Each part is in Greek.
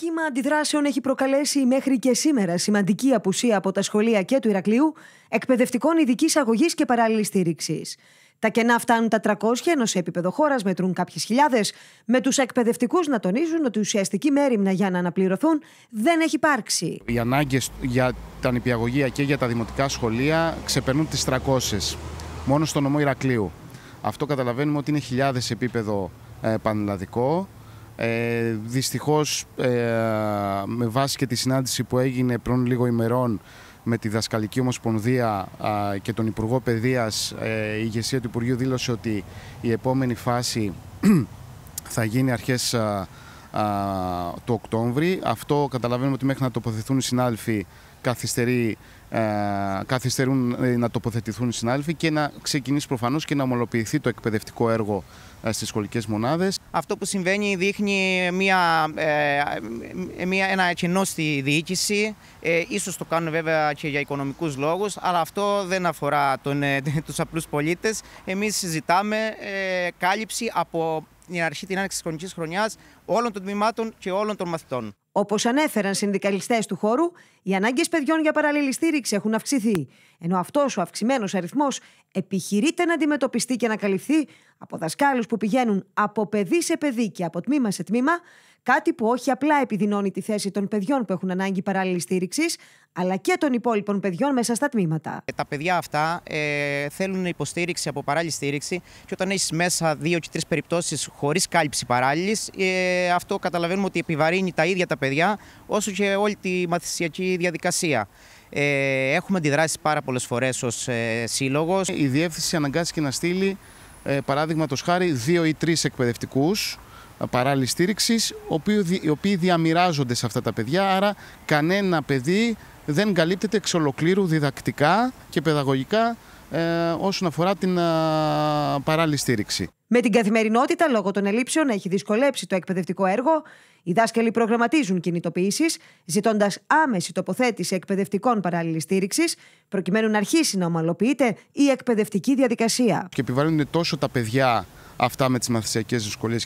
Κύμα αντιδράσεων έχει προκαλέσει μέχρι και σήμερα σημαντική απουσία από τα σχολεία και του Ηρακλείου εκπαιδευτικών ειδικής αγωγής και παράλληλης στήριξης. Τα κενά φτάνουν τα 300, ενώ σε επίπεδο χώρας μετρούν κάποιες χιλιάδες, με τους εκπαιδευτικούς να τονίζουν ότι ουσιαστική μέρημνα για να αναπληρωθούν δεν έχει υπάρξει. Οι ανάγκες για τα νηπιαγωγεία και για τα δημοτικά σχολεία ξεπερνούν τις 300 μόνο στο νομό Ηρακλείου. Αυτό καταλαβαίνουμε ότι είναι χιλιάδες επίπεδο ε, πανελλαδικό ε, δυστυχώς, ε, με βάση και τη συνάντηση που έγινε πριν λίγο ημερών με τη Δασκαλική Ομοσπονδία και τον Υπουργό Παιδείας, ε, η ηγεσία του Υπουργείου δήλωσε ότι η επόμενη φάση θα γίνει αρχές του Οκτώβρη. Αυτό καταλαβαίνουμε ότι μέχρι να τοποθετηθούν οι συνάδελφοι καθυστερεί, ε, καθυστερούν ε, να τοποθετηθούν οι συνάδελφοι και να ξεκινήσει προφανώς και να ομολοποιηθεί το εκπαιδευτικό έργο ε, στις σχολικές μονάδες. Αυτό που συμβαίνει δείχνει μια, μια, ένα κενό στη διοίκηση. Ε, ίσως το κάνουν βέβαια και για οικονομικούς λόγους, αλλά αυτό δεν αφορά τον, ε, τους απλούς πολίτες. Εμείς συζητάμε κάλυψη από την αρχή την άνοιξη της χρονιάς όλων των τμήματων και όλων των μαθητών. Όπως ανέφεραν συνδικαλιστές του χώρου, οι ανάγκες παιδιών για παράλληλη στήριξη έχουν αυξηθεί, ενώ αυτός ο αυξημένος αριθμός επιχειρείται να αντιμετωπιστεί και να καλυφθεί από δασκάλους που πηγαίνουν από παιδί σε παιδί και από τμήμα σε τμήμα, Κάτι που όχι απλά επιδεινώνει τη θέση των παιδιών που έχουν ανάγκη παράλληλης στήριξης, αλλά και των υπόλοιπων παιδιών μέσα στα τμήματα. Ε, τα παιδιά αυτά ε, θέλουν υποστήριξη από παράλληλη στήριξη και όταν έχεις μέσα δύο και τρεις περιπτώσεις χωρίς κάλυψη παράλληλης, ε, αυτό καταλαβαίνουμε ότι επιβαρύνει τα ίδια τα παιδιά, όσο και όλη τη μαθησιακή διαδικασία. Ε, έχουμε αντιδράσεις πάρα πολλές φορές ως ε, σύλλογος. Η διεύθυνση αναγκάστηκε να στείλει, ε, παράδειγμα, χάρη, δύο ή τρεις εκπαιδευτικούς παράλληλη στήριξη, οι οποίοι διαμοιράζονται σε αυτά τα παιδιά. Άρα, κανένα παιδί δεν καλύπτεται εξ ολοκλήρου διδακτικά και παιδαγωγικά ε, όσον αφορά την ε, παράλληλη στήριξη. Με την καθημερινότητα λόγω των ελλείψεων έχει δυσκολέψει το εκπαιδευτικό έργο. Οι δάσκαλοι προγραμματίζουν κινητοποιήσεις, ζητώντας άμεση τοποθέτηση εκπαιδευτικών παράλληλης στήριξης, προκειμένου να αρχίσει να ομαλοποιείται η εκπαιδευτική διαδικασία. Και επιβαρύνουν τόσο τα παιδιά αυτά με τις μαθησιακές δυσκολίες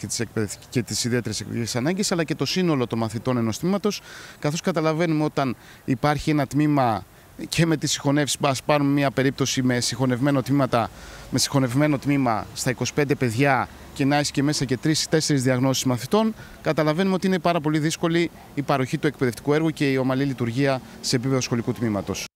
και τι ιδιαίτερες εκπαιδευτικές ανάγκες, αλλά και το σύνολο των μαθητών ενός τμήματο. Καθώς καταλαβαίνουμε όταν υπάρχει ένα τμήμα και με τις συγχωνεύσεις, ας πάρουμε μια περίπτωση με συγχωνευμένο, τμήματα, με συγχωνευμένο τμήμα στα 25 παιδιά και να έχει και μέσα και τρει-τέσσερι διαγνώσεις μαθητών, καταλαβαίνουμε ότι είναι πάρα πολύ δύσκολη η παροχή του εκπαιδευτικού έργου και η ομαλή λειτουργία σε επίπεδο σχολικού τμήματος.